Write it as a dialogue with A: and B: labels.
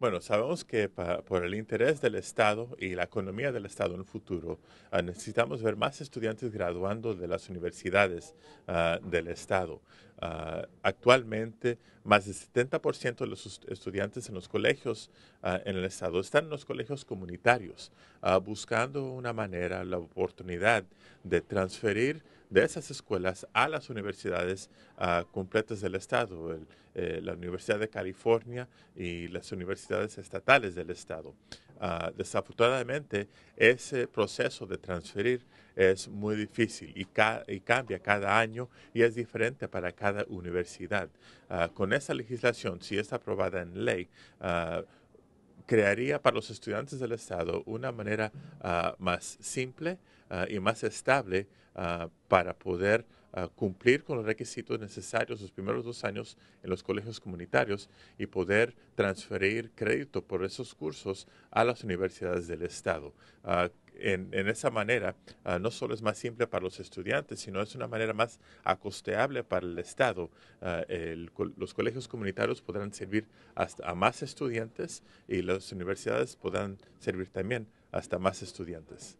A: Bueno, sabemos que por el interés del Estado y la economía del Estado en el futuro, ah, necesitamos ver más estudiantes graduando de las universidades ah, del Estado. Ah, actualmente, más del 70% de los estudiantes en los colegios ah, en el estado están en los colegios comunitarios, ah, buscando una manera, la oportunidad de transferir de esas escuelas a las universidades completas del estado, eh, la Universidad de California y las universidades estatales del estado. Ah, desafortunadamente, ese proceso de transferir es muy difícil y, y, cambia cada año y es diferente para cada universidad. Ah, con esa legislación, si es aprobada en ley, ah, crearía para los estudiantes del Estado una manera más simple y más estable para poder cumplir con los requisitos necesarios los primeros dos años en los colegios comunitarios y poder transferir crédito por esos cursos a las universidades del Estado. Ah, en, esa manera, ah, no solo es más simple para los estudiantes, sino es una manera más acosteable para el Estado. Ah, los colegios comunitarios podrán servir hasta a más estudiantes y las universidades podrán servir también hasta más estudiantes.